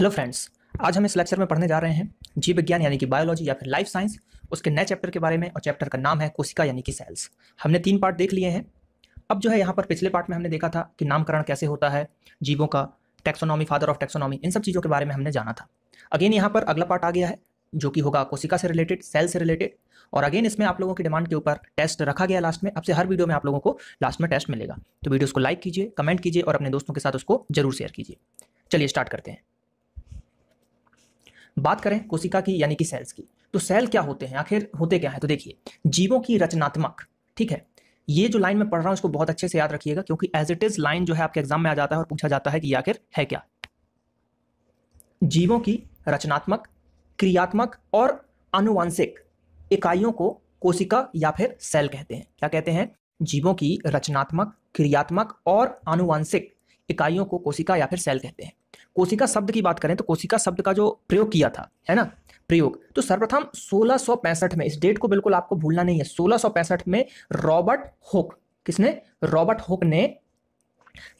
hello friends आज हम इस लेक्चर में पढ़ने जा रहे हैं जीव विज्ञान यानी कि बायोलॉजी या फिर लाइफ साइंस उसके नए चैप्टर के बारे में और चैप्टर का नाम है कोशिका यानी कि सेल्स हमने तीन पार्ट देख लिए हैं अब जो है यहाँ पर पिछले पार्ट में हमने देखा था कि नामकरण कैसे होता है जीवों का टेक्सोनॉमी फादर ऑफ टेक्सोनॉमी इन सब चीज़ों के बारे में हमने जाना था अगेन यहाँ पर अगला पार्ट आ गया है जो कि होगा कोशिका से रिलेटेड सेल से रिलेटेड और अगेन इसमें आप लोगों की डिमांड के ऊपर टेस्ट रखा गया लास्ट में आपसे हर वीडियो में आप लोगों को लास्ट में टेस्ट मिलेगा तो वीडियोस को लाइक कीजिए कमेंट कीजिए और अपने दोस्तों के साथ उसको जरूर शेयर कीजिए चलिए स्टार्ट करते हैं बात करें कोशिका की यानी कि सेल्स की तो सेल क्या होते हैं आखिर होते क्या है तो देखिए जीवों की रचनात्मक ठीक है ये जो लाइन में पढ़ रहा हूँ इसको बहुत अच्छे से याद रखिएगा क्योंकि एज इट इज लाइन जो है आपके एग्जाम में आ जाता है और पूछा जाता है कि आखिर है क्या जीवों की रचनात्मक क्रियात्मक और अनुवांशिक इकाइयों को कोशिका या फिर सेल कहते हैं क्या कहते हैं जीवों की रचनात्मक क्रियात्मक और आनुवांशिक इकाइयों को कोशिका या फिर सेल कहते हैं कोशिका शब्द की बात करें तो कोशिका शब्द का जो प्रयोग किया था है ना प्रयोग तो सर्वप्रथम सोलह में इस डेट को बिल्कुल आपको भूलना नहीं है सोलह में रॉबर्ट होक किसने रॉबर्ट होक ने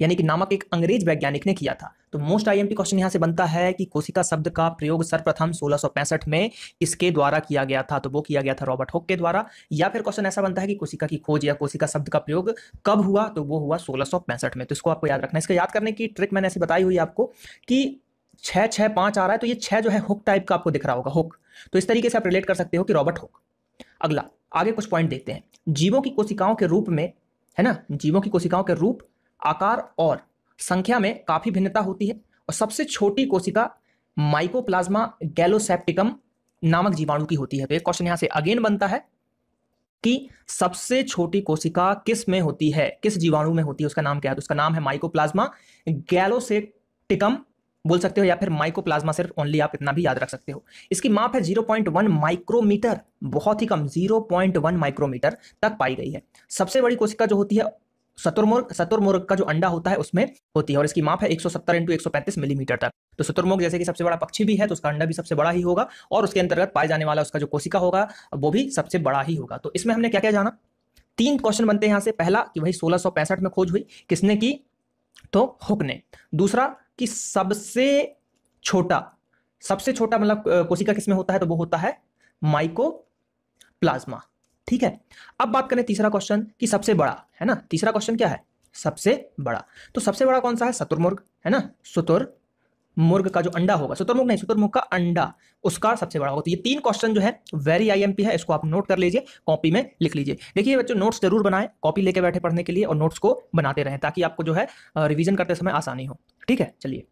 यानी कि नामक एक अंग्रेज वैज्ञानिक ने किया था तो मोस्ट आईएमपी क्वेश्चन यहां से बनता है कि कोशिका शब्द का प्रयोग सर्वप्रथम सोलह में इसके द्वारा किया गया था तो वो किया गया था रॉबर्ट होक के द्वारा या फिर क्वेश्चन ऐसा बनता है कि कोशिका की खोज या कोशिका शब्द का प्रयोग कब हुआ तो वो हुआ सोलह में तो इसको आपको याद रखना इसका याद करने की ट्रिक मैंने ऐसी बताई हुई आपको कि छह छह पांच आ रहा है तो ये छह जो है हुक टाइप का आपको दिख रहा होगा हुक तो इस तरीके से आप रिलेट कर सकते हो कि रॉबर्ट हुक अगला आगे कुछ पॉइंट देखते हैं जीवों की कोशिकाओं के रूप में है ना जीवों की कोशिकाओं के रूप आकार और संख्या में काफ़ी भिन्नता होती है और सबसे छोटी कोशिका माइकोप्लाज्मा गैलोसेप्टिकम नामक जीवाणु की होती है तो एक क्वेश्चन यहाँ से अगेन बनता है कि सबसे छोटी कोशिका किस में होती है किस जीवाणु में होती है उसका नाम क्या है तो उसका नाम है माइकोप्लाज्मा गैलोसेप्टिकम बोल सकते हो या फिर माइकोप्लाज्मा सिर्फ ओनली आप इतना भी याद रख सकते हो इसकी माप है 0.1 माइक्रोमीटर बहुत ही कम 0.1 माइक्रोमीटर तक पाई गई है सबसे बड़ी कोशिका जो होती है शतुर्मुर्ग शतुर्मुर्ग का जो अंडा होता है उसमें होती है और इसकी माप है 170 सौ सत्तर इंटू एक मिलीमीटर तक तो शतुर्मुर्ग जैसे कि सबसे बड़ा पक्षी भी है तो उसका अंडा भी सबसे बड़ा ही होगा और उसके अंतर्गत पाए जाने वाला उसका जो कोशिका होगा वो भी सबसे बड़ा ही होगा तो इसमें हमने क्या क्या जाना तीन क्वेश्चन बनते हैं यहाँ से पहला कि भाई सोलह में खोज हुई किसने की तो हुक ने दूसरा कि सबसे छोटा सबसे छोटा मतलब कोशिका किसमें होता है तो वो होता है माइको प्लाज्मा ठीक है अब बात करें तीसरा क्वेश्चन कि सबसे बड़ा है ना तीसरा क्वेश्चन क्या है सबसे बड़ा तो सबसे बड़ा कौन सा है शतुर्मुर्ग है ना सुतुर मुर्ग का जो अंडा होगा शतुर्मुर्ग नहीं शतुर्मुर्ग का अंडा उसका सबसे बड़ा होगा तो ये तीन क्वेश्चन जो है वेरी आईएमपी है इसको आप नोट कर लीजिए कॉपी में लिख लीजिए देखिए बच्चों नोट्स जरूर बनाएं कॉपी लेके बैठे पढ़ने के लिए और नोट्स को बनाते रहें ताकि आपको जो है रिवीजन करते समय आसानी हो ठीक है चलिए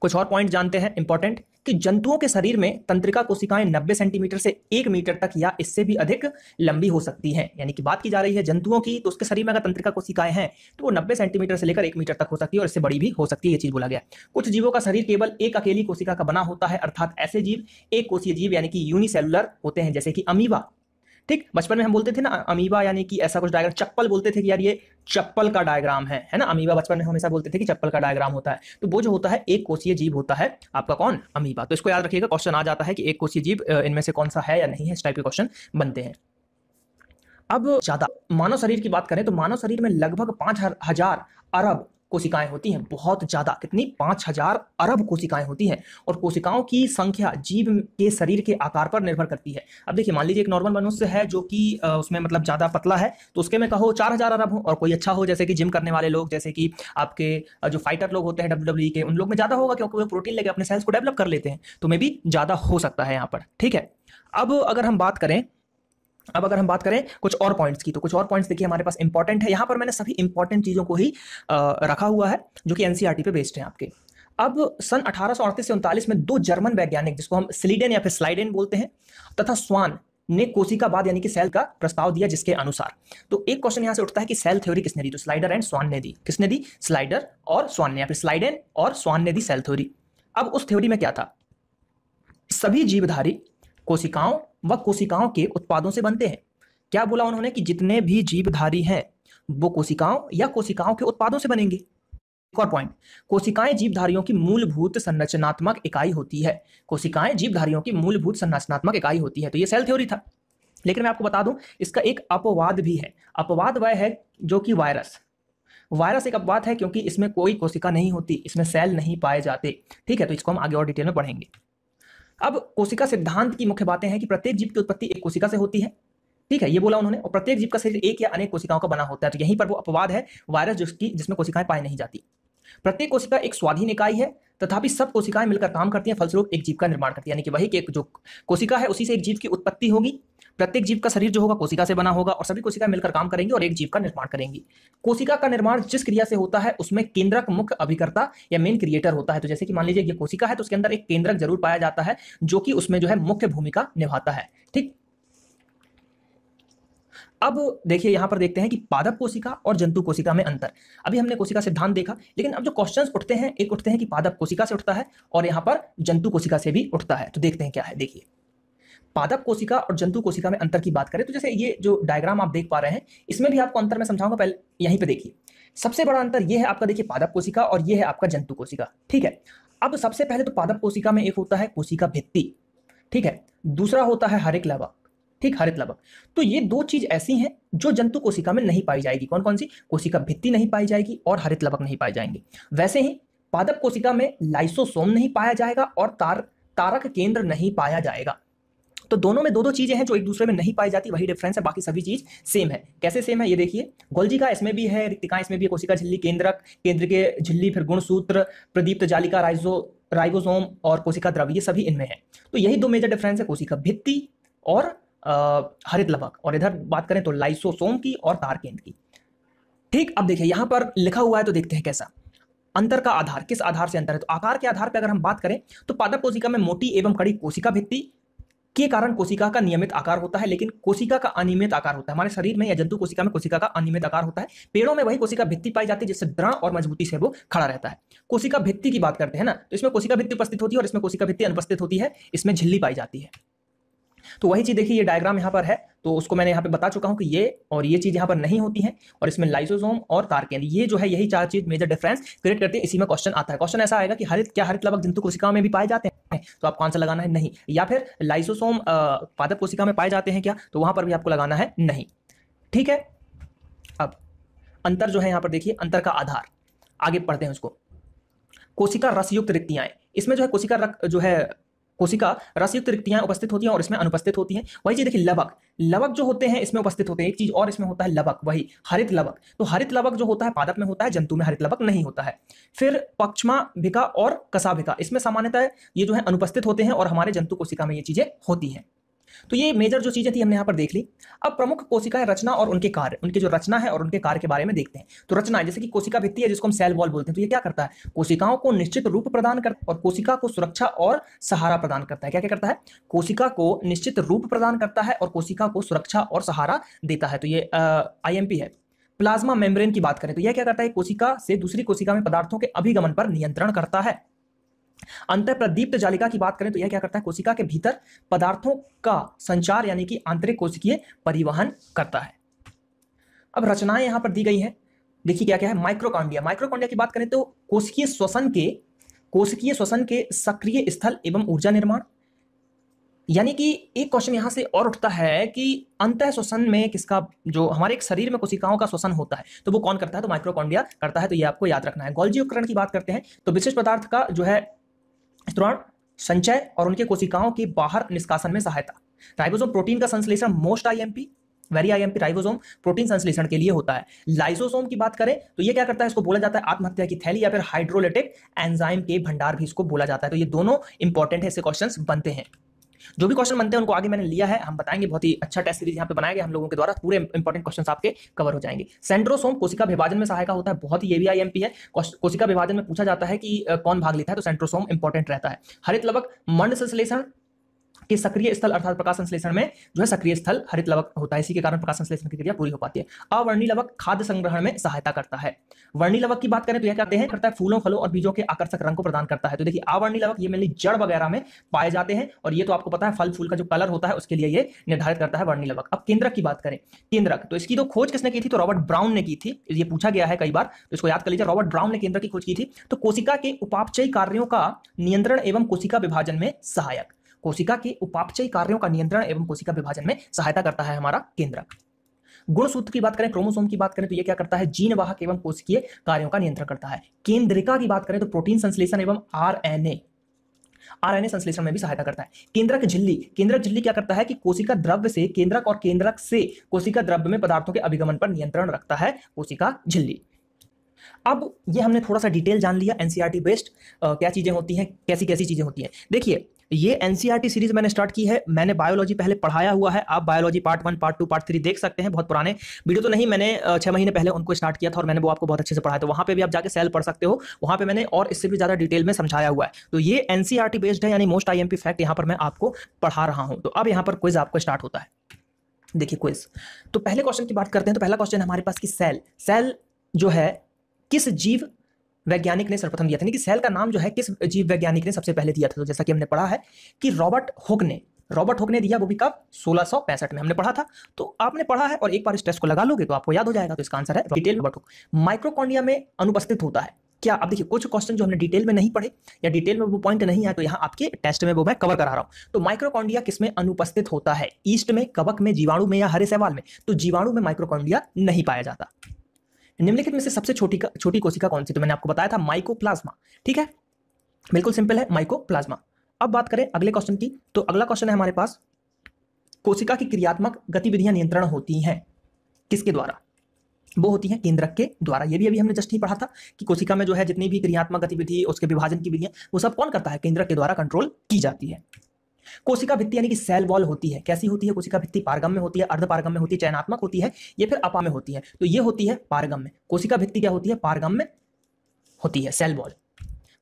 कुछ और पॉइंट जानते हैं इंपॉर्टेंट कि जंतुओं के शरीर में तंत्रिका कोशिकाएं 90 सेंटीमीटर से एक मीटर तक या इससे भी अधिक लंबी हो सकती हैं यानी कि बात की जा रही है जंतुओं की तो उसके शरीर में अगर तंत्रिका कोशिकाएं हैं तो वो 90 सेंटीमीटर से लेकर एक मीटर तक हो सकती है और इससे बड़ी भी हो सकती है ये चीज बोला गया कुछ जीवों का शरीर केवल एक अकेली कोशिका का बना होता है अर्थात ऐसे जीव एक कोशीय जीव यानी कि यूनिसेलुलर होते हैं जैसे कि अमीबा ठीक बचपन में हम बोलते थे ना अमीबा यानी कि ऐसा कुछ डायग्राम चप्पल बोलते थे कि यार ये चप्पल का डायग्राम है है ना अमीबा बचपन में हमेशा बोलते थे कि चप्पल का डायग्राम होता है तो वो जो होता है एक कोशीय जीव होता है आपका कौन अमीबा तो इसको याद रखिएगा क्वेश्चन आ जाता है कि एक कोशीय जीव इनमें से कौन सा है या नहीं है इस टाइप के क्वेश्चन बनते हैं अब ज्यादा मानव शरीर की बात करें तो मानव शरीर में लगभग पांच हजार अरब कोशिकाएं होती हैं बहुत ज़्यादा कितनी पाँच हजार अरब कोशिकाएं होती हैं और कोशिकाओं की संख्या जीव के शरीर के आकार पर निर्भर करती है अब देखिए मान लीजिए एक नॉर्मल मनुष्य है जो कि उसमें मतलब ज़्यादा पतला है तो उसके में कहो चार हजार अरब हो और कोई अच्छा हो जैसे कि जिम करने वाले लोग जैसे कि आपके जो फाइटर लोग होते हैं डब्ल्यू के उन लोग में ज़्यादा होगा क्योंकि वो प्रोटीन लेकर अपने सेल्स को डेवलप कर लेते हैं तो मे भी ज़्यादा हो सकता है यहाँ पर ठीक है अब अगर हम बात करें अब अगर हम बात करें कुछ और पॉइंट्स की तो कुछ और पॉइंट्स देखिए हमारे पास इंपॉर्टेंट है यहाँ पर मैंने सभी इंपॉर्टेंट चीज़ों को ही आ, रखा हुआ है जो कि एनसीईआरटी e पे बेस्ड हैं आपके अब सन अठारह से उनतालीस में दो जर्मन वैज्ञानिक जिसको हम स्लीडेन या फिर स्लाइडेन बोलते हैं तथा स्वान ने कोशिका बाद यानी कि सेल का प्रस्ताव दिया जिसके अनुसार तो एक क्वेश्चन यहाँ से उठता है कि सेल थ्योरी किसने दी तो स्लाइडर एंड स्वान ने दी किसने दी स्लाइडर और स्वान ने या फिर स्लाइडेन और स्वान ने दी सेल थ्योरी अब उस थ्योरी में क्या था सभी जीवधारी कोशिकाओं व कोशिकाओं के उत्पादों से बनते हैं क्या बोला उन्होंने कि जितने भी जीवधारी हैं वो कोशिकाओं या कोशिकाओं के उत्पादों से बनेंगे एक और पॉइंट कोशिकाएं जीवधारियों की मूलभूत संरचनात्मक इकाई होती है कोशिकाएं जीवधारियों की मूलभूत संरचनात्मक इकाई होती है तो ये सेल थ्योरी था लेकिन मैं आपको बता दूं इसका एक अपवाद भी है अपवाद वह है जो कि वायरस वायरस एक अपवाद है क्योंकि इसमें कोई कोशिका नहीं होती इसमें सेल नहीं पाए जाते ठीक है तो इसको हम आगे और डिटेल में पढ़ेंगे अब कोशिका सिद्धांत की मुख्य बातें हैं कि प्रत्येक जीव की उत्पत्ति एक कोशिका से होती है ठीक है ये बोला उन्होंने और प्रत्येक जीव का शरीर एक या अनेक कोशिकाओं का बना होता है तो यहीं पर वो अपवाद है वायरस जिसकी जिसमें कोशिकाएं पाई नहीं जाती प्रत्येक कोशिका एक स्वाधीन इकाई है तथापि सब कोशिकाएं मिलकर काम करती हैं फलस्वरूप एक जीव का निर्माण करती है यानी कि वही एक जो कोशिका है उसी से एक जीव की उत्पत्ति होगी प्रत्येक जीव का शरीर जो होगा कोशिका से बना होगा और सभी कोशिका मिलकर काम करेंगी और एक जीव का निर्माण करेंगी कोशिका का निर्माण जिस क्रिया से होता है उसमें केंद्रक मुख्य अभिकर्ता या मेन क्रिएटर होता है तो जैसे कि मान लीजिए ये कोशिका है तो उसके अंदर एक केंद्रक जरूर पाया जाता है जो कि उसमें जो है मुख्य भूमिका निभाता है ठीक अब देखिए यहां पर देखते हैं कि पादप कोशिका और जंतु कोशिका में अंतर अभी हमने कोशिका सिद्धांत देखा लेकिन अब जो क्वेश्चंस उठते हैं एक उठते हैं कि पादप कोशिका से उठता है और यहां पर जंतु कोशिका से भी उठता है तो देखते हैं क्या है देखिए पादप कोशिका और जंतु कोशिका में अंतर की बात करें तो जैसे ये जो डायग्राम आप देख पा रहे हैं इसमें भी आपको अंतर में समझाऊंगा पहले यहीं पे देखिए सबसे बड़ा अंतर ये है आपका देखिए पादप कोशिका और ये है आपका जंतु कोशिका ठीक है अब सबसे पहले तो पादप कोशिका में एक होता है कोशिका भित्ति ठीक है दूसरा होता है हरिक लवक ठीक हरित लवक तो ये दो चीज ऐसी हैं जो जंतु कोशिका में नहीं पाई जाएगी कौन कौन सी कोशिका भित्ति नहीं पाई जाएगी और हरित लवक नहीं पाए जाएंगे वैसे ही पादप कोशिका में लाइसोसोम नहीं पाया जाएगा और तार तारक केंद्र नहीं पाया जाएगा तो दोनों में दो दो चीज़ें हैं जो एक दूसरे में नहीं पाई जाती वही डिफरेंस है बाकी सभी चीज़ सेम है कैसे सेम है ये देखिए का इसमें भी है रिक्तिका इसमें भी है कोशिका झिल्ली केंद्रक केंद्र के झिल्ली फिर गुणसूत्र प्रदीप्त जालिका राइजो राइबोसोम और कोशिका द्रव ये सभी इनमें है तो यही दो मेजर डिफरेंस है कोशिका भित्ति और हरित लवक और इधर बात करें तो लाइसोसोम की और तारकेंद्र की ठीक अब देखिए यहाँ पर लिखा हुआ है तो देखते हैं कैसा अंतर का आधार किस आधार से अंतर है तो आकार के आधार पर अगर हम बात करें तो पादप कोशिका में मोटी एवं कड़ी कोशिका भित्ति के कारण कोशिका का नियमित आकार होता है लेकिन कोशिका का अनियमित आकार होता है हमारे शरीर में या जंतु कोशिका में कोशिका का अनियमित आकार होता है पेड़ों में वही कोशिका भित्ति पाई जाती है जिससे दृढ़ और मजबूती से वो खड़ा रहता है कोशिका भित्ति की बात करते हैं ना तो इसमें कोशिका भित्ति उपस्थित होती है और इसमें कोशिका भित्ति अनुपस्थित होती है इसमें झिल्ली पाई जाती है तो वही चीज़ देखिए ये डायग्राम यहाँ पर है तो उसको मैंने यहाँ पे बता चुका हूँ कि ये और ये चीज़ यहाँ पर नहीं होती है और इसमें लाइसोसोम और कार्केन ये जो है यही चार चीज़ मेजर डिफरेंस क्रिएट करती है इसी में क्वेश्चन आता है क्वेश्चन ऐसा आएगा कि हरित क्या हरित लवक जंतु कोशिकाओं में भी पाए जाते हैं तो आपको आंसर लगाना है नहीं या फिर लाइसोसोम पादप कोशिका में पाए जाते हैं क्या तो वहां पर भी आपको लगाना है नहीं ठीक है अब अंतर जो है यहाँ पर देखिए अंतर का आधार आगे पढ़ते हैं उसको कोशिका रसयुक्त रिक्तियां इसमें जो है कोशिका जो है कोशिका रसयुक्त रिक्तियां उपस्थित होती हैं और इसमें अनुपस्थित होती हैं वही चीज देखिए लवक लवक जो होते हैं इसमें उपस्थित होते हैं एक चीज और इसमें होता है लवक वही हरित लवक तो हरित लवक जो होता है पादप में होता है जंतु में हरित लवक नहीं होता है फिर पक्षमा भिका और कसाभिका इसमें सामान्यतः ये जो है अनुपस्थित होते हैं और हमारे जंतु कोशिका में ये चीजें होती हैं तो ये मेजर जो चीज़ें थी हमने यहाँ पर देख ली अब प्रमुख कोशिकाएं रचना और उनके कार्य उनके जो रचना है और उनके कार्य के बारे में देखते हैं तो रचना है, जैसे कि कोशिका भित्ति है जिसको हम सेल वॉल बोलते हैं तो ये क्या करता है कोशिकाओं को निश्चित रूप प्रदान करता है और कोशिका को सुरक्षा और सहारा प्रदान करता है क्या क्या करता है कोशिका को निश्चित रूप प्रदान करता है और कोशिका को सुरक्षा और सहारा देता है तो ये आई है प्लाज्मा मेम्ब्रेन की बात करें तो यह क्या करता है कोशिका से दूसरी कोशिका में पदार्थों के अभिगमन पर नियंत्रण करता है अंतर प्रदीप्त जालिका की बात करें तो यह क्या करता है कोशिका के भीतर पदार्थों का संचार यानी कि आंतरिक कोशिकीय परिवहन करता है अब रचनाएं यहां पर दी गई हैं देखिए क्या क्या है माइक्रोकॉन्डिया माइक्रोकॉन्डिया की बात करें तो कोशिकीय श्वसन के कोशिकीय श्वसन के सक्रिय स्थल एवं ऊर्जा निर्माण यानी कि एक क्वेश्चन यहाँ से और उठता है कि अंत श्वसन में किसका जो हमारे एक शरीर में कोशिकाओं का श्वसन होता है तो वो कौन करता है तो माइक्रोकॉन्डिया करता है तो ये आपको याद रखना है गोल्जी उपकरण की बात करते हैं तो विशिष्ट पदार्थ का जो है स्त्रोण संचय और उनके कोशिकाओं के बाहर निष्कासन में सहायता राइबोसोम प्रोटीन का संश्लेषण most IMP very IMP ribosome protein संश्लेषण के लिए होता है लाइसोसोम की बात करें तो ये क्या करता है इसको बोला जाता है आत्महत्या की थैली या फिर हाइड्रोलेटिक एंजाइम के भंडार भी इसको बोला जाता है तो ये दोनों इंपॉर्टेंट है ऐसे क्वेश्चन बनते हैं जो भी क्वेश्चन बनते हैं उनको आगे मैंने लिया है हम बताएंगे बहुत ही अच्छा टेस्ट सीरीज यहाँ पे बनाया गया हम लोगों के द्वारा पूरे इंपॉर्टेंट क्वेश्चन आपके कवर हो जाएंगे सेंट्रोसोम कोशिका विभाजन में सहायक होता है बहुत ही ये भी आईएमपी है कोशिका विभाजन में पूछा जाता है कि कौन भाग लेता है तो सेंट्रोसोम इंपॉर्टेंट रहता है हरित लवक मंड संश्लेषण कि सक्रिय स्थल अर्थात प्रकाश संश्लेषण में जो है सक्रिय स्थल हरित लवक होता है इसी के कारण प्रकाश संश्लेषण की क्रिया पूरी हो पाती है अवर्णी लवक खाद्य संग्रहण में सहायता करता है वर्णी लवक की बात करें तो यह कहते हैं करता है फूलों फलों और बीजों के आकर्षक रंग को प्रदान करता है तो देखिए अवर्णी लवक ये मेनली जड़ वगैरह में पाए जाते हैं और ये तो आपको पता है फल फूल का जो कलर होता है उसके लिए ये निर्धारित करता है वर्णी लवक अब केंद्रक की बात करें केंद्रक तो इसकी तो खोज किसने की थी तो रॉबर्ट ब्राउन ने की थी ये पूछा गया है कई बार तो इसको याद कर लीजिए रॉबर्ट ब्राउन ने केंद्र की खोज की थी तो कोशिका के उपापचयी कार्यों का नियंत्रण एवं कोशिका विभाजन में सहायक कोशिका के उपापचय कार्यों का नियंत्रण एवं कोशिका विभाजन में सहायता करता है हमारा केंद्रक गुणसूत्र की बात करें क्रोमोसोम की बात करें तो यह क्या करता है जीन वाहक एवं कोशिकीय कार्यों का नियंत्रण करता है केंद्रिका की बात करें तो प्रोटीन संश्लेषण एवं आरएनए आरएनए संश्लेषण में भी सहायता करता है केंद्रक झिल्ली केंद्रक झिल्ली क्या करता है कि कोशिका द्रव्य से केंद्रक और केंद्रक से कोशिका द्रव्य में पदार्थों के अभिगमन पर नियंत्रण रखता है कोशिका झिल्ली अब ये हमने थोड़ा सा डिटेल जान लिया एनसीआरटी बेस्ड क्या चीजें होती हैं कैसी कैसी चीजें होती हैं देखिए ये एनसीईआरटी सीरीज e मैंने स्टार्ट की है मैंने बायोलॉजी पहले पढ़ाया हुआ है आप biology part one part two part three देख सकते हैं बहुत पुराने वीडियो तो नहीं मैंने छह महीने पहले उनको स्टार्ट किया था और मैंने वो आपको बहुत अच्छे से पढ़ाया था तो वहां पर भी आप जाकर सेल पढ़ सकते हो वहां पर मैंने और इससे भी ज़्यादा डिटेल में समझाया हुआ है तो ये एनसीआरटी बेस्ड e है यानी मोस्ट आई फैक्ट यहां पर मैं आपको पढ़ा रहा हूं तो अब यहाँ पर क्विज आपको स्टार्ट होता है देखिए क्विज तो पहले क्वेश्चन की बात करते हैं तो पहला क्वेश्चन हमारे पास की सेल सेल जो है किस जीव वैज्ञानिक ने सर्वप्रथम दिया था कि सेल का नाम जो है किस जीव वैज्ञानिक ने सबसे पहले दिया था तो जैसा कि हमने पढ़ा है कि रॉबर्ट हुक ने रॉबर्ट हुक ने दिया वो भी कब सोलह में हमने पढ़ा था तो आपने पढ़ा है और एक बार इस टेस्ट को लगा लोगे तो आपको याद हो जाएगा तो इसका आंसर है डिटेल रॉबर्ट हुक माइक्रोकॉन्डिया में अनुपस्थित होता है क्या अब देखिए कुछ क्वेश्चन जो हमने डिटेल में नहीं पढ़े या डिटेल में वो पॉइंट नहीं आया तो यहाँ आपके टेस्ट में वो मैं कवर करा रहा हूँ तो माइक्रोकॉन्डिया किसमें अनुपस्थित होता है ईस्ट में कवक में जीवाणु में या हरे सवाल में तो जीवाणु में माइक्रोकॉन्डिया नहीं पाया जाता निम्नलिखित में से सबसे छोटी छोटी कोशिका कौन सी तो मैंने आपको बताया था माइकोप्लाज्मा ठीक है बिल्कुल सिंपल है माइकोप्लाज्मा अब बात करें अगले क्वेश्चन की तो अगला क्वेश्चन है हमारे पास कोशिका की क्रियात्मक गतिविधियां नियंत्रण होती हैं किसके द्वारा वो होती है केंद्रक के द्वारा ये भी अभी हमने जस्ट ही पढ़ा था कि कोशिका में जो है जितनी भी क्रियात्मक गतिविधि उसके विभाजन की विधियां वो सब कौन करता है केंद्रक के द्वारा कंट्रोल की जाती है कोशिका भित्ति यानी कि सेल वॉल होती है कैसी होती है कोशिका भित्ति पारगम में होती है अर्ध पारगम में होती है चयनात्मक होती है ये फिर अपा में होती है तो ये होती है पारगम में कोशिका भित्ति क्या होती है पारगम में होती है सेल वॉल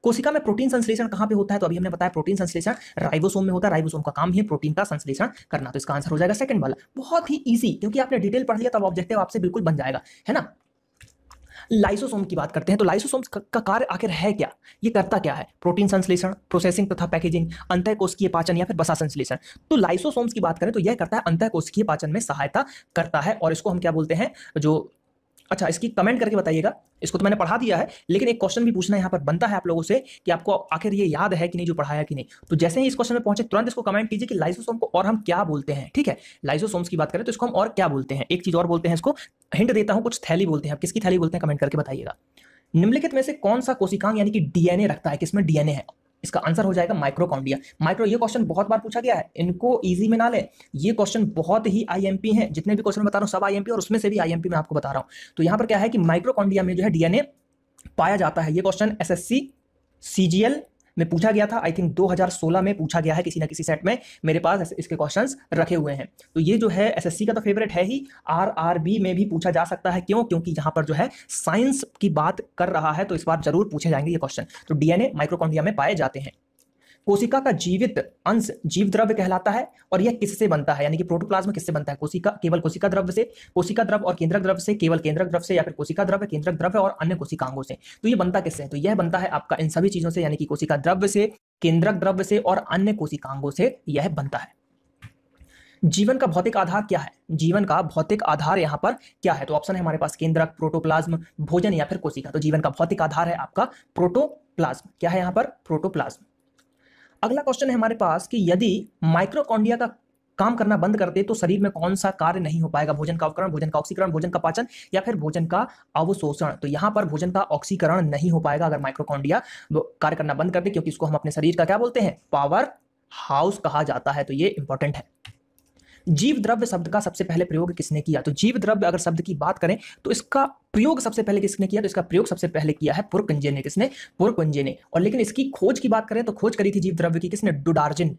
कोशिका में प्रोटीन संश्लेषण कहां पे होता है तो अभी हमने बताया प्रोटीन संश्लेषण राइबोसोम में होता है राइबोसोम का काम ही है प्रोटीन का संश्लेषण करना तो इसका आंसर हो जाएगा सेकंड वाला बहुत ही इजी क्योंकि आपने डिटेल पढ़ लिया तब ऑब्जेक्टिव आपसे बिल्कुल बन जाएगा है ना लाइसोसोम की बात करते हैं तो लाइसोसोम का कार्य आखिर है क्या ये करता क्या है प्रोटीन संश्लेषण प्रोसेसिंग तथा पैकेजिंग अंतः पाचन या फिर बसा संश्लेषण तो लाइसोसोम्स की बात करें तो यह करता है अंतः पाचन में सहायता करता है और इसको हम क्या बोलते हैं जो अच्छा इसकी कमेंट करके बताइएगा इसको तो मैंने पढ़ा दिया है लेकिन एक क्वेश्चन भी पूछना यहाँ पर बनता है आप लोगों से कि आपको आखिर ये याद है कि नहीं जो पढ़ाया कि नहीं तो जैसे ही इस क्वेश्चन में पहुंचे तुरंत इसको कमेंट कीजिए कि लाइसोसोम को और हम क्या बोलते हैं ठीक है लाइसोसोम्स की बात करें तो इसको हम और क्या बोलते हैं एक चीज और बोलते हैं इसको हिंट देता हूँ कुछ थैली बोलते हैं आप किसकी थैली बोलते हैं कमेंट करके बताइएगा निम्नलिखित में से कौन सा कोशिकांग यानी कि डीएनए रखता है किसमें डीएनए है इसका आंसर हो जाएगा माइक्रोकॉन्डिया माइक्रो ये क्वेश्चन बहुत बार पूछा गया है इनको इजी में ना ले ये क्वेश्चन बहुत ही आईएमपी हैं जितने भी क्वेश्चन बता रहा हूँ सब आईएमपी और उसमें से भी आईएमपी मैं आपको बता रहा हूँ तो यहाँ पर क्या है कि माइक्रोकॉन्डिया में जो है डीएनए पाया जाता है ये क्वेश्चन एसएससी सीजीएल में पूछा गया था आई थिंक 2016 में पूछा गया है किसी ना किसी सेट में मेरे पास इसके क्वेश्चंस रखे हुए हैं तो ये जो है एसएससी का तो फेवरेट है ही आरआरबी में भी पूछा जा सकता है क्यों क्योंकि यहाँ पर जो है साइंस की बात कर रहा है तो इस बार जरूर पूछे जाएंगे ये क्वेश्चन तो डीएनए माइक्रोकॉन्डिया में पाए जाते हैं कोशिका का जीवित अंश जीव द्रव्य कहलाता है और यह किससे बनता है यानी कि प्रोटोप्लाज्म किससे बनता है कोशिका केवल कोशिका द्रव्य से कोशिका द्रव्य और केंद्रक द्रव्य से केवल केंद्रक द्रव्य से या फिर कोशिका द्रव्य केंद्रक द्रव्य और अन्य कोशिकांगों से तो यह बनता किससे तो यह बनता है आपका इन सभी चीजों से यानी कि कोशिका द्रव्य से केंद्रक द्रव्य से और अन्य कोशिकांगों से यह बनता है जीवन का भौतिक आधार क्या है जीवन का भौतिक आधार यहाँ पर क्या है तो ऑप्शन है हमारे पास केंद्रक प्रोटोप्लाज्म भोजन या फिर कोशिका तो जीवन का भौतिक आधार है आपका प्रोटोप्लाज्म क्या है यहाँ पर प्रोटोप्लाज्म अगला क्वेश्चन है हमारे पास कि यदि माइक्रोकॉन्डिया का काम करना बंद कर दे तो शरीर में कौन सा कार्य नहीं हो पाएगा भोजन का उपकरण भोजन का ऑक्सीकरण भोजन का पाचन या फिर भोजन का अवशोषण तो यहाँ पर भोजन का ऑक्सीकरण नहीं हो पाएगा अगर माइक्रोकॉन्डिया कार्य करना बंद कर दे क्योंकि इसको हम अपने शरीर का क्या बोलते हैं पावर हाउस कहा जाता है तो ये इंपॉर्टेंट है जीव द्रव्य शब्द का सबसे पहले प्रयोग किसने किया तो जीव द्रव्य अगर शब्द की बात करें तो इसका प्रयोग सबसे पहले किसने किया तो इसका प्रयोग सबसे पहले किया है पुरकुंजे ने किसने पुरकुंजे ने और लेकिन इसकी खोज की बात करें तो खोज करी थी जीव द्रव्य की किसने डुडार्जिन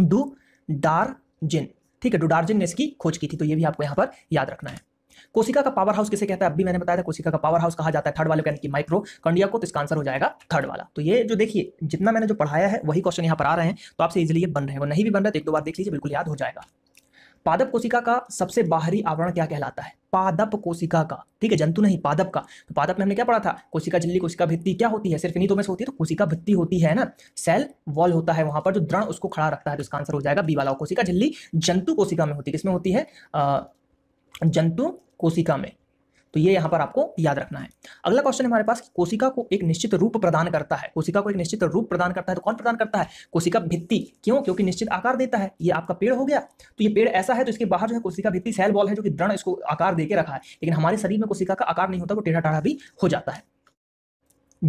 डू डार्जिन ठीक है डुडार्जिन ने इसकी खोज की थी तो ये भी आपको यहां पर याद रखना है कोशिका का पावर हाउस किसे है अब अभी मैंने बताया था कोशिका का पावर हाउस कहा जाता है थर्ड वाले यानी कि कंडिया को तो इसका आंसर हो जाएगा थर्ड वाला तो ये जो देखिए जितना मैंने जो पढ़ाया है वही क्वेश्चन यहाँ पर आ रहे हैं तो आपसे इजिली बन रहे हैं वो नहीं भी बन रहे तो एक दो बार देख लीजिए बिल्कुल याद हो जाएगा पादप कोशिका का सबसे बाहरी आवरण क्या कहलाता है पादप कोशिका का ठीक है जंतु नहीं पादप का तो पादप में हमने क्या पढ़ा था कोशिका झिल्ली कोशिका भित्ति क्या होती है सिर्फ इन्हीं दो में से होती है तो कोशिका भित्ति होती है ना सेल वॉल होता है वहां पर जो दृढ़ उसको खड़ा रखता है तो इसका आंसर हो जाएगा बी वाला कोशिका झिल्ली जंतु कोशिका में होती है किसमें होती है जंतु कोशिका में तो ये यहाँ पर आपको याद रखना है अगला क्वेश्चन हमारे पास कोशिका को एक निश्चित रूप प्रदान करता है कोशिका को एक निश्चित रूप प्रदान करता है तो कौन प्रदान करता है कोशिका भित्ति क्यों क्योंकि निश्चित आकार देता है ये आपका पेड़ हो गया तो ये पेड़ ऐसा है तो इसके बाहर जो है कोशिका भित्ति सेल बॉल है जो कि दृढ़ इसको आकार देकर रखा है लेकिन हमारे शरीर में कोशिका का आकार नहीं होता वो टेढ़ा टाढ़ा भी हो जाता है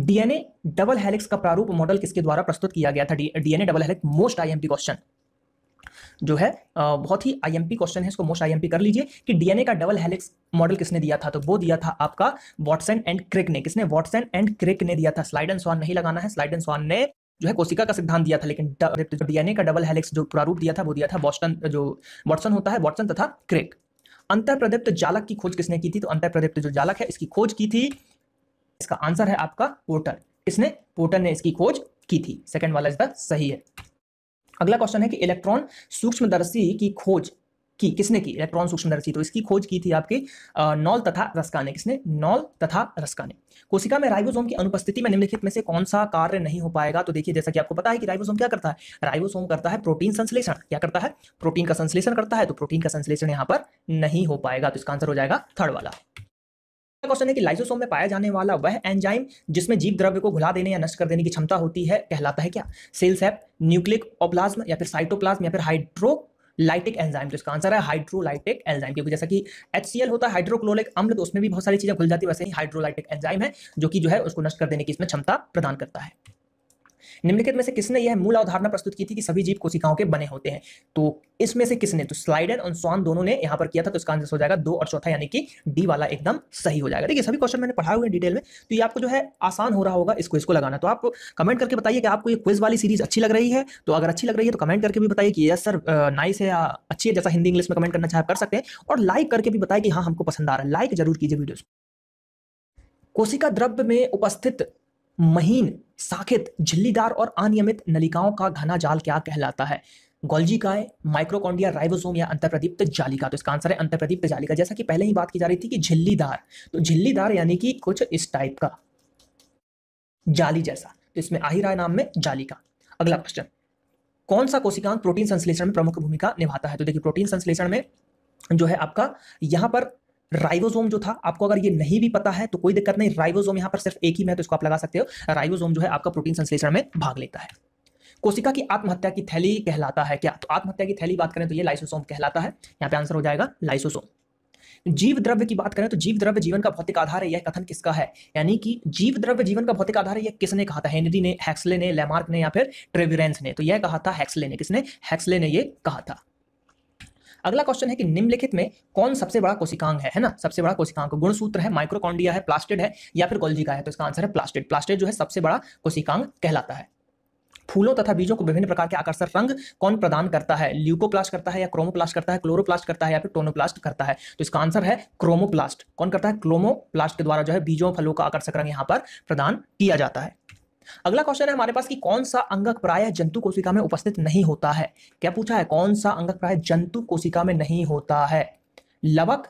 डीएनए डबल हेलिक्स का प्रारूप मॉडल किसके द्वारा प्रस्तुत किया गया था DNA double helix most IMP question जो है बहुत ही आईएमपी क्वेश्चन है इसको मोस्ट आईएमपी कर लीजिए कि डीएनए का डबल हेलिक्स मॉडल किसने दिया था तो वो दिया था आपका वॉटसन एंड क्रिक ने किसने वॉटसन एंड क्रिक ने दिया था स्लाइड एंड स्वान नहीं लगाना है स्लाइड एंड स्वान ने जो है कोशिका का सिद्धांत दिया था लेकिन डीएनए का डबल हेलिक्स जो प्रारूप दिया था वो दिया था बॉस्टन जो वॉटसन होता है वॉटसन तथा क्रिक अंतर प्रदीप्त जालक की खोज किसने की थी तो प्रदीप्त जो जालक है इसकी खोज की थी इसका आंसर है आपका पोर्टर किसने पोर्टर ने इसकी खोज की थी सेकंड वाला इसका सही है अगला क्वेश्चन है कि इलेक्ट्रॉन सूक्ष्मदर्शी की खोज की किसने की इलेक्ट्रॉन सूक्ष्मदर्शी तो इसकी खोज की थी आपके नॉल तथा रस्का ने किसने नॉल तथा रस्का ने कोशिका में राइबोसोम की अनुपस्थिति में निम्नलिखित में से कौन सा कार्य नहीं हो पाएगा तो देखिए जैसा कि आपको पता है कि राइबोसोम क्या करता है राइबोसोम करता है प्रोटीन संश्लेषण क्या करता है प्रोटीन का संश्लेषण करता है तो प्रोटीन का संश्लेषण यहाँ पर नहीं हो पाएगा तो इसका आंसर हो जाएगा थर्ड वाला क्वेश्चन है कि लाइसोसोम में पाया जाने वाला वह एंजाइम जिसमें जीव द्रव्य को घुला देने या नष्ट कर देने की क्षमता होती है कहलाता है क्या सेल्स है न्यूक्लिक ओप्लाज्म या फिर साइटोप्लाज्म या फिर हाइड्रो लाइटिक एंजाइम तो इसका आंसर है हाइड्रोलाइटिक एंजाइम क्योंकि जैसा कि एच होता है हाइड्रोक्लोरिक अम्ल तो उसमें भी बहुत सारी चीज़ें खुल जाती है वैसे ही हाइड्रोलाइटिक एंजाइम है जो कि जो है उसको नष्ट कर देने की इसमें क्षमता प्रदान करता है निम्नलिखित में से किसने यह मूल अवधारणा प्रस्तुत की थी कि सभी जीव कोशिकाओं के बने होते हैं तो इसमें से किसने तो स्लाइडर और स्वान दोनों ने यहां पर किया था तो इसका आंसर हो जाएगा दो और चौथा यानी कि डी वाला एकदम सही हो जाएगा देखिए सभी क्वेश्चन मैंने पढ़ा हुए डिटेल में तो ये आपको जो है आसान हो रहा होगा इसको इसको लगाना तो आप कमेंट करके बताइए कि आपको ये क्विज वाली सीरीज अच्छी लग रही है तो अगर अच्छी लग रही है तो कमेंट करके भी बताइए कि यस सर नाइस है अच्छी है जैसा हिंदी इंग्लिश में कमेंट करना चाहे कर सकते हैं और लाइक करके भी बताइए कि हाँ हमको पसंद आ रहा है लाइक जरूर कीजिए वीडियो कोशिका द्रव्य में उपस्थित महीन साखित झिल्लीदार और अनियमित नलिकाओं का घना जाल क्या कहलाता है गोल्जी का माइक्रोकॉन्डिया राइबोसोम या अंतर्प्रदीप्त जालिका तो इसका आंसर है अंतर्प्रदीप्त जालिका जैसा कि पहले ही बात की जा रही थी कि झिल्लीदार तो झिल्लीदार यानी कि कुछ इस टाइप का जाली जैसा तो इसमें आ ही नाम में जालिका अगला क्वेश्चन कौन सा कोशिकांग प्रोटीन संश्लेषण में प्रमुख भूमिका निभाता है तो देखिए प्रोटीन संश्लेषण में जो है आपका यहां पर राइबोसोम जो था आपको अगर ये नहीं भी पता है तो कोई दिक्कत नहीं राइबोसोम यहां पर सिर्फ एक ही में है तो इसको आप लगा सकते हो राइबोसोम जो है आपका प्रोटीन संश्लेषण में भाग लेता है कोशिका की आत्महत्या की थैली कहलाता है क्या तो आत्महत्या की थैली बात करें तो ये लाइसोसोम कहलाता है यहाँ पे आंसर हो जाएगा लाइसोसोम जीव द्रव्य की बात करें तो जीव द्रव्य जीवन का भौतिक आधार है यह कथन किसका है यानी कि जीव द्रव्य जीवन का भौतिक आधार है यह किसने कहा था हेनरी ने हैक्सले ने लेमार्क ने या फिर ट्रेविरेंस ने तो यह कहा था हैक्सले ने किसने हैक्सले ने यह कहा था अगला क्वेश्चन है कि निम्नलिखित में कौन सबसे बड़ा कोशिकांग है है ना सबसे बड़ा कोशिकांग गुण सूत्र है माइक्रोकॉन्डिया है प्लास्टिड है या फिर गोल्जी का है तो इसका आंसर है प्लास्टिड प्लास्टिड जो है सबसे बड़ा कोशिकांग कहलाता है फूलों तथा बीजों को विभिन्न प्रकार के आकर्षक रंग कौन प्रदान करता है ल्यूकोप्लास्ट करता है या क्रोमोप्लास्ट करता है क्लोरोप्लास्ट करता है या फिर टोनोप्लास्ट करता है तो इसका आंसर है क्रोमोप्लास्ट कौन करता है क्रोमोप्लास्ट के द्वारा जो है बीजों फलों का आकर्षक रंग यहाँ पर प्रदान किया जाता है अगला क्वेश्चन है हमारे पास कि कौन सा अंगक प्राय जंतु कोशिका में उपस्थित नहीं होता है क्या पूछा है कौन सा अंगक प्राय जंतु कोशिका में नहीं होता है लवक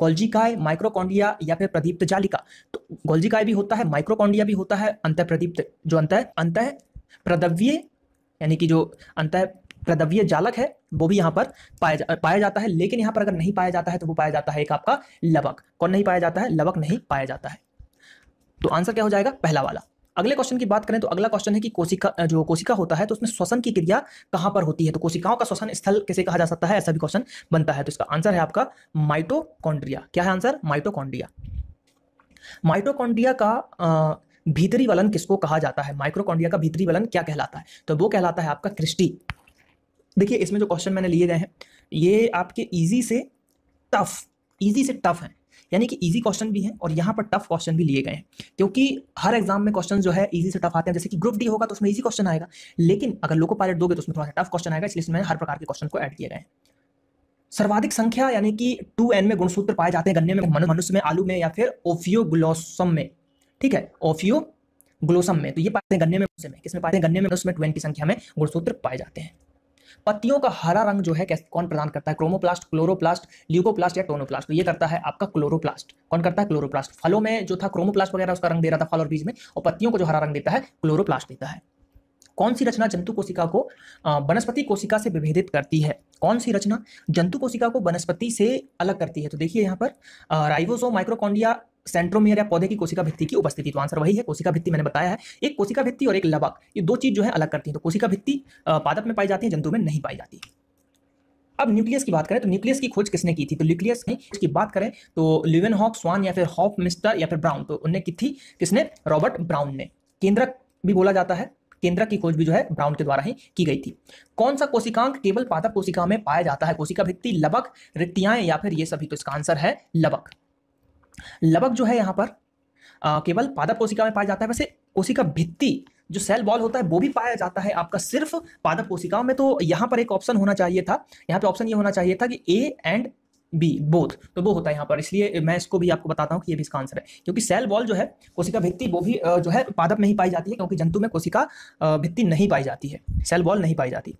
गोल्जिकाय माइक्रोकॉन्डिया या फिर प्रदीप्त जालिका तो गोल्जिकाय भी होता है माइक्रोकॉन्डिया भी होता है अंत प्रदीप्त जो अंत अंत प्रदव्य यानी कि जो अंत प्रदव्य जालक है वो भी यहाँ पर पाया जा, पाया जाता है लेकिन यहाँ पर अगर नहीं पाया जाता है तो वो पाया जाता है एक आपका लवक कौन नहीं पाया जाता है लवक नहीं पाया जाता है तो आंसर क्या हो जाएगा पहला वाला अगले क्वेश्चन की बात करें तो अगला क्वेश्चन है कि कोशिका जो कोशिका होता है तो उसमें श्वसन की क्रिया कहां पर होती है तो कोशिकाओं का श्वसन स्थल कैसे कहा जा सकता है ऐसा भी क्वेश्चन बनता है तो इसका आंसर है आपका माइटोकॉन्ड्रिया क्या है आंसर माइटोकॉन्ड्रिया माइटोकॉन्ड्रिया का भीतरी वलन किसको कहा जाता है माइक्रोकॉन्ड्रिया का भीतरी वलन क्या कहलाता है तो वो कहलाता है आपका क्रिस्टी देखिए इसमें जो क्वेश्चन मैंने लिए गए हैं ये आपके ईजी से टफ ईजी से टफ हैं यानी कि ईजी क्वेश्चन भी है और यहाँ पर टफ क्वेश्चन भी लिए गए हैं क्योंकि हर एग्जाम में क्वेश्चन जो है ईजी से टफ आते हैं जैसे कि ग्रुप डी होगा तो उसमें ईजी क्वेश्चन आएगा लेकिन अगर लोको पायलट दोगे तो उसमें थोड़ा सा टफ क्वेश्चन आएगा इसलिए इसमें हर प्रकार के क्वेश्चन को ऐड किए गए हैं सर्वाधिक संख्या यानी कि टू एन में गुणसूत्र पाए जाते हैं गन्ने में मनुष्य में आलू में या फिर ओफियो ग्लोसम में ठीक है ओफियो ग्लोसम में तो ये पाते हैं गन्ने में में किसमें पाते हैं गन्ने में उसमें ट्वेंटी संख्या में गुणसूत्र पाए जाते हैं पत्तियों का हरा रंग जो है कौन प्रदान करता है क्रोमोप्लास्ट क्लोरोप्लास्ट ल्यूकोप्लास्ट या टोनोप्लास्ट तो ये करता है आपका क्लोरोप्लास्ट कौन करता है क्लोरोप्लास्ट फलों में जो था क्रोमोप्लास्ट वगैरह उसका रंग दे रहा था फल और बीज में और पत्तियों को जो हरा रंग देता है क्लोरोप्लास्ट देता है कौन सी रचना जंतु कोशिका को वनस्पति कोशिका से विभेदित करती है कौन सी रचना जंतु कोशिका को वनस्पति से अलग करती है तो देखिए यहाँ पर राइबोसोम माइक्रोकॉन्डिया सेंट्रोमियर या पौधे की कोशिका भित्ति की उपस्थिति तो आंसर वही है कोशिका भित्ति मैंने बताया है एक कोशिका भित्ति और एक लवक ये दो चीज़ जो है अलग करती है तो कोशिका भित्ति पादप में पाई जाती है जंतु में नहीं पाई जाती अब न्यूक्लियस की बात करें तो न्यूक्लियस की खोज किसने की थी तो न्यूक्लियस की बात करें तो लिवन हॉक स्वान या फिर हॉफ मिस्टर या फिर ब्राउन तो उन्हें की थी किसने रॉबर्ट ब्राउन ने केंद्रक भी बोला जाता है केंद्रक की खोज भी जो है ब्राउन के द्वारा ही की गई थी कौन सा कोशिकांक केवल पादप कोशिका में पाया जाता है कोशिका भित्ति लबक रिक्तियां या फिर ये सभी तो इसका आंसर है लबक लबक जो है यहाँ पर केवल पादप कोशिका में पाया जाता है वैसे कोशिका भित्ती जो सेल वॉल होता है वो भी पाया जाता है आपका सिर्फ पादप कोशिकाओं में तो यहाँ पर एक ऑप्शन होना चाहिए था यहाँ पे ऑप्शन ये होना चाहिए था कि ए एंड बी बोथ तो वो होता है यहाँ पर इसलिए मैं इसको भी आपको बताता हूँ कि ये भी इसका आंसर है क्योंकि सेल वॉल जो है कोशिका भित्ति वो भी जो है पादप में ही पाई जाती है क्योंकि जंतु में कोशिका भित्ति नहीं पाई जाती है सेल वॉल नहीं पाई जाती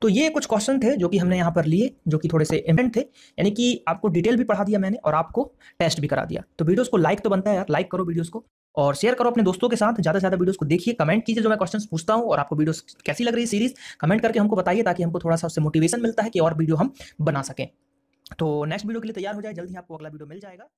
तो ये कुछ क्वेश्चन थे जो कि हमने यहाँ पर लिए जो कि थोड़े से इम्पेंट थे यानी कि आपको डिटेल भी पढ़ा दिया मैंने और आपको टेस्ट भी करा दिया तो वीडियोज़ को लाइक तो बनता है यार लाइक करो वीडियोज़ को और शेयर करो अपने दोस्तों के साथ ज़्यादा से ज़्यादा वीडियोस को देखिए कमेंट कीजिए जो मैं क्वेश्चंस पूछता हूँ और आपको वीडियोस कैसी लग रही है सीरीज़ कमेंट करके हमको बताइए ताकि हमको थोड़ा सा उससे मोटिवेशन मिलता है कि और वीडियो हम बना सकें तो नेक्स्ट वीडियो के लिए तैयार हो जाए जल्दी आपको अगला वीडियो मिल जाएगा